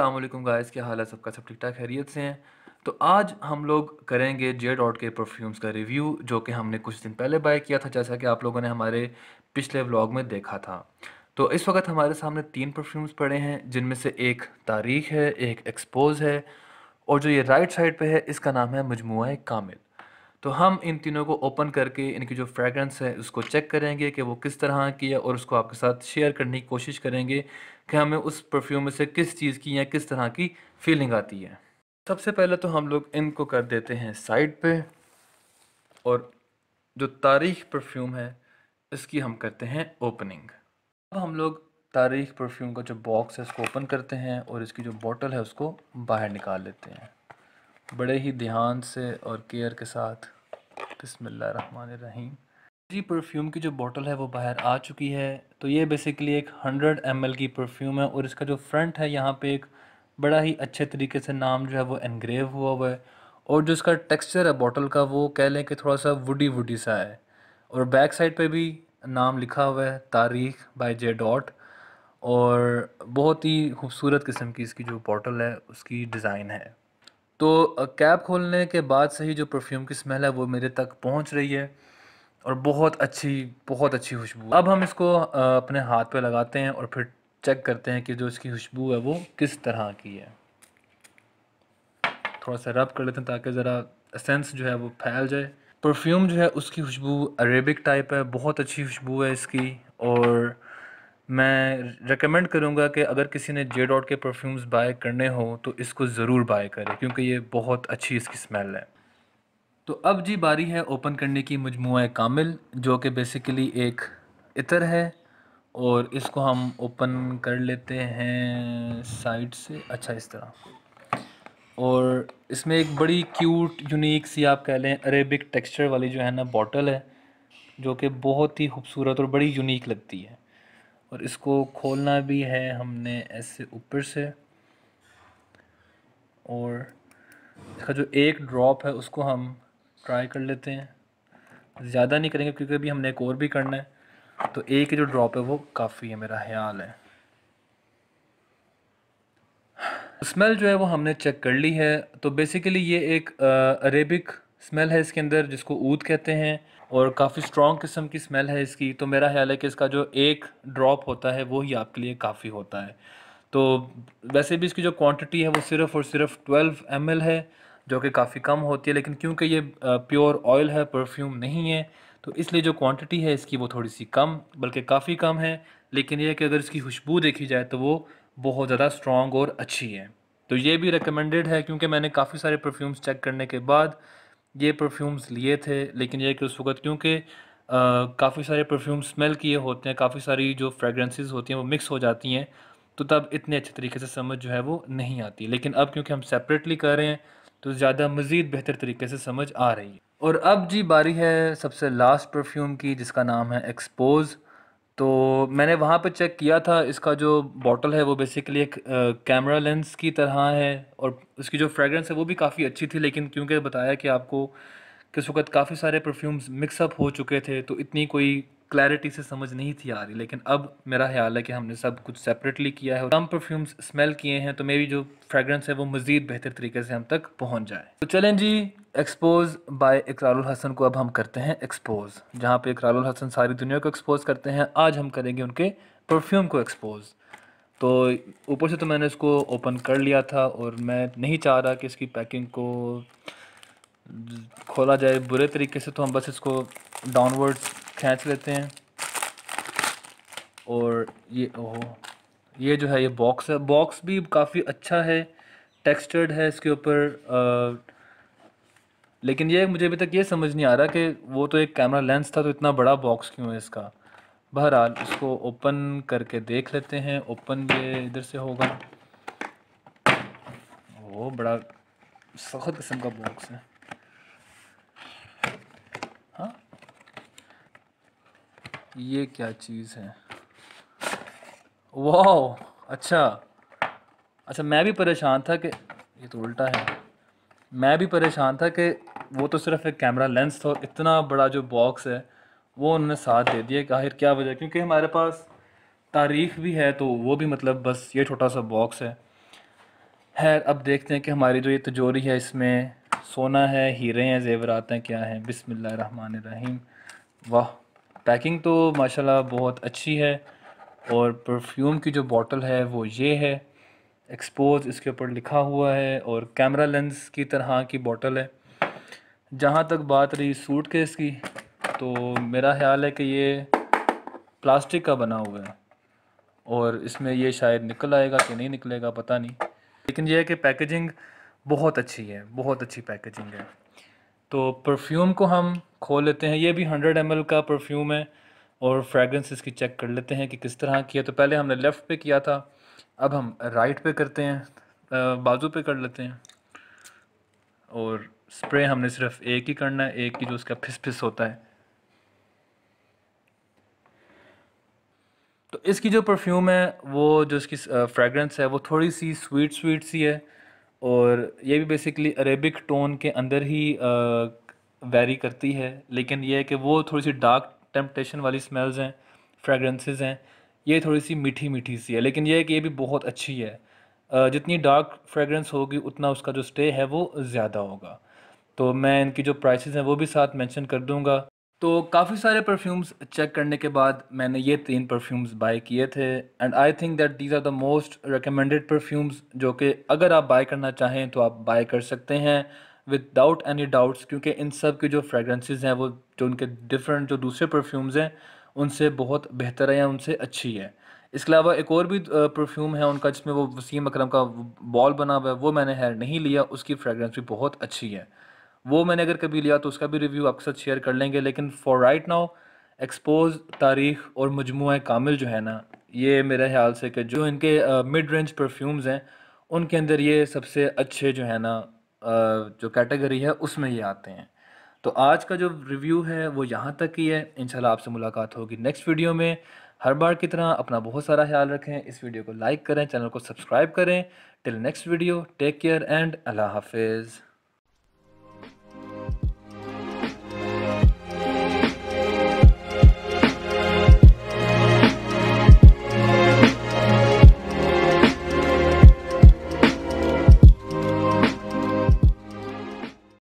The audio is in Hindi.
अल्लाम गायस के हाल है सबका सब ठीक ठाक खैरियत से हैं तो आज हम लोग करेंगे जे डॉट के परफ्यूम्स का रिव्यू जो कि हमने कुछ दिन पहले बाय किया था जैसा कि आप लोगों ने हमारे पिछले व्लॉग में देखा था तो इस वक्त हमारे सामने तीन परफ्यूम्स पड़े हैं जिनमें से एक तारीख है एक एक्सपोज है और जो ये राइट साइड पर है इसका नाम है मजमू कामिल तो हम इन तीनों को ओपन करके इनकी जो फ्रेगरेंस है उसको चेक करेंगे कि वो किस तरह की है और उसको आपके साथ शेयर करने की कोशिश करेंगे कि हमें उस परफ्यूम में से किस चीज़ की या किस तरह की फीलिंग आती है सबसे पहले तो हम लोग इनको कर देते हैं साइड पे और जो तारीख परफ्यूम है इसकी हम करते हैं ओपनिंग अब हम लोग तारीख परफ्यूम का जो बॉक्स है उसको ओपन करते हैं और इसकी जो बॉटल है उसको बाहर निकाल लेते हैं बड़े ही ध्यान से और केयर के साथ बसमीम जी परफ्यूम की जो बॉटल है वो बाहर आ चुकी है तो ये बेसिकली एक 100 एम की परफ्यूम है और इसका जो फ्रंट है यहाँ पे एक बड़ा ही अच्छे तरीके से नाम जो है वो एनग्रेव हुआ हुआ है और जो इसका टेक्सचर है बॉटल का वो कह लें कि थोड़ा सा वुडी वुडी सा है और बैक साइड पे भी नाम लिखा हुआ है तारीख बाय जे डॉट और बहुत ही खूबसूरत किस्म की इसकी जो बॉटल है उसकी डिज़ाइन है तो कैब खोलने के बाद से ही जो परफ्यूम की स्मेल है वो मेरे तक पहुंच रही है और बहुत अच्छी बहुत अच्छी खुशबू अब हम इसको अपने हाथ पे लगाते हैं और फिर चेक करते हैं कि जो इसकी खुशबू है वो किस तरह की है थोड़ा सा रब कर लेते हैं ताकि ज़रा सेंस जो है वो फैल जाए परफ्यूम जो है उसकी खुशबू अरेबिक टाइप है बहुत अच्छी खुशबू है इसकी और मैं रिकमेंड करूँगा कि अगर किसी ने J dot K perfumes buy करने हो तो इसको ज़रूर बाय करें क्योंकि ये बहुत अच्छी इसकी स्मेल है तो अब जी बारी है ओपन करने की मजमू कामिल जो कि बेसिकली एक इतर है और इसको हम ओपन कर लेते हैं साइड से अच्छा इस तरह और इसमें एक बड़ी क्यूट यूनिक सी आप कह लें अरेबिक टेक्सचर वाली जो है ना बॉटल है जो कि बहुत ही खूबसूरत और बड़ी यूनिक लगती है और इसको खोलना भी है हमने ऐसे ऊपर से और इसका जो एक ड्रॉप है उसको हम ट्राई कर लेते हैं ज़्यादा नहीं करेंगे क्योंकि अभी हमने एक और भी करना है तो एक ही जो ड्रॉप है वो काफ़ी है मेरा ख्याल है स्मेल जो है वो हमने चेक कर ली है तो बेसिकली ये एक अरेबिक स्मेल है इसके अंदर जिसको ऊद कहते हैं और काफ़ी स्ट्रॉन्ग किस्म की स्मेल है इसकी तो मेरा ख्याल है कि इसका जो एक ड्रॉप होता है वो ही आपके लिए काफ़ी होता है तो वैसे भी इसकी जो क्वांटिटी है वो सिर्फ़ और सिर्फ 12 एम है जो कि काफ़ी कम होती है लेकिन क्योंकि ये प्योर ऑयल है परफ्यूम नहीं है तो इसलिए जो क्वांटिटी है इसकी वो थोड़ी सी कम बल्कि काफ़ी कम है लेकिन यह कि अगर इसकी खुशबू देखी जाए तो वो बहुत ज़्यादा स्ट्रॉन्ग और अच्छी है तो ये भी रिकमेंडेड है क्योंकि मैंने काफ़ी सारे परफ्यूम्स चेक करने के बाद ये परफ्यूम्स लिए थे लेकिन यह कि उस वक्त क्योंकि काफ़ी सारे परफ्यूम स्मेल किए होते हैं काफ़ी सारी जो फ्रेगरेंसेज होती हैं वो मिक्स हो जाती हैं तो तब इतने अच्छे तरीके से समझ जो है वो नहीं आती लेकिन अब क्योंकि हम सेपरेटली कर रहे हैं तो ज़्यादा मज़ीद बेहतर तरीके से समझ आ रही है और अब जी बारी है सबसे लास्ट परफ्यूम की जिसका नाम है एक्सपोज़ तो मैंने वहाँ पर चेक किया था इसका जो बॉटल है वो बेसिकली एक कैमरा लेंस की तरह है और उसकी जो फ्रेगरेंस है वो भी काफ़ी अच्छी थी लेकिन क्योंकि बताया कि आपको किस वक्त काफ़ी सारे परफ्यूम्स मिक्सअप हो चुके थे तो इतनी कोई क्लैरिटी से समझ नहीं थी आ रही लेकिन अब मेरा ख्याल है कि हमने सब कुछ सेपरेटली किया है कम परफ्यूम्स स्मेल किए हैं तो मेरी जो फ्रेगरेंस है वो मज़ीद बेहतर तरीके से हम तक पहुँच जाए तो चलें जी एक्सपोज बाय इकरारुल हसन को अब हम करते हैं एक्सपोज जहाँ पे इकरारुल हसन सारी दुनिया को एक्सपोज करते हैं आज हम करेंगे उनके परफ्यूम को एक्सपोज तो ऊपर से तो मैंने इसको ओपन कर लिया था और मैं नहीं चाह रहा कि इसकी पैकिंग को खोला जाए बुरे तरीके से तो हम बस इसको डाउनवर्ड खींच लेते हैं और ये ओह ये जो है ये बॉक्स है बॉक्स भी काफ़ी अच्छा है टेक्सचर्ड है इसके ऊपर लेकिन ये मुझे अभी तक ये समझ नहीं आ रहा कि वो तो एक कैमरा लेंस था तो इतना बड़ा बॉक्स क्यों है इसका बहरहाल इसको ओपन करके देख लेते हैं ओपन ये इधर से होगा वो बड़ा सख्त किस्म का बॉक्स है हाँ ये क्या चीज़ है वाह अच्छा अच्छा मैं भी परेशान था कि ये तो उल्टा है मैं भी परेशान था कि वो तो सिर्फ एक कैमरा लेंस था और इतना बड़ा जो बॉक्स है वो उन्होंने साथ दे दिया कि आखिर क्या वजह क्योंकि हमारे पास तारीख भी है तो वो भी मतलब बस ये छोटा सा बॉक्स है खैर अब देखते हैं कि हमारी जो ये तजोरी है इसमें सोना है हीरे हैं जेवरात हैं क्या हैं बिसमिल्ल रहीम वाह पैकिंग तो माशाल्लाह बहुत अच्छी है और परफ्यूम की जो बॉटल है वो ये है एक्सपोज इसके ऊपर लिखा हुआ है और कैमरा लेंस की तरह की बॉटल है जहाँ तक बात रही सूट केस की तो मेरा ख्याल है कि ये प्लास्टिक का बना हुआ है और इसमें ये शायद निकल आएगा कि नहीं निकलेगा पता नहीं लेकिन यह है कि पैकेजिंग बहुत अच्छी है बहुत अच्छी पैकेजिंग है तो परफ्यूम को हम खोल लेते हैं ये भी हंड्रेड एम का परफ्यूम है और फ्रेगरेंस इसकी चेक कर लेते हैं कि किस तरह की है तो पहले हमने लेफ़्ट पे किया था अब हम राइट पे करते हैं बाजू पे कर लेते हैं और स्प्रे हमने सिर्फ एक ही करना है एक ही जो उसका फिस फिस होता है तो इसकी जो परफ्यूम है वो जो इसकी फ्रेगरेंस है वो थोड़ी सी स्वीट स्वीट सी है और ये भी बेसिकली अरेबिक टोन के अंदर ही वेरी करती है लेकिन ये है कि वो थोड़ी सी डार्क टेम्पटेशन वाली स्मेल्स हैं फ्रेगरेंसेस हैं ये थोड़ी सी मीठी मीठी सी है लेकिन ये है कि ये भी बहुत अच्छी है जितनी डार्क फ्रेगरेंस होगी उतना उसका जो स्टे है वो ज़्यादा होगा तो मैं इनकी जो प्राइसेस हैं वो भी साथ मेंशन कर दूंगा तो काफ़ी सारे परफ्यूम्स चेक करने के बाद मैंने ये तीन परफ्यूम्स बाय किए थे and I think that these are the most recommended perfumes जो कि अगर आप बाय करना चाहें तो आप बाय कर सकते हैं विदाउट एनी डाउट्स क्योंकि इन सब के जो फ्रेगरेंसेज हैं वो जो उनके डिफरेंट जो दूसरे परफ्यूम्स हैं उनसे बहुत बेहतर है या उनसे अच्छी है इसके अलावा एक और भी परफ्यूम है उनका जिसमें वो वसीम अकरम का बॉल बना हुआ है वो मैंने हेयर नहीं लिया उसकी फ्रेगरेंस भी बहुत अच्छी है वो मैंने अगर कभी लिया तो उसका भी रिव्यू आपके साथ शेयर कर लेंगे लेकिन फॉर राइट नाउ एक्सपोज तारीख और मजमु कामिल जो है ना ये मेरे ख्याल से कि जो इनके मिड रेंज परफ्यूम्स हैं उनके अंदर ये सबसे अच्छे जो है ना जो कैटेगरी है उसमें ये आते हैं तो आज का जो रिव्यू है वो यहाँ तक ही है इंशाल्लाह आपसे मुलाकात होगी नेक्स्ट वीडियो में हर बार की तरह अपना बहुत सारा ख्याल रखें इस वीडियो को लाइक करें चैनल को सब्सक्राइब करें till next video take care and अल्लाह हाफिज़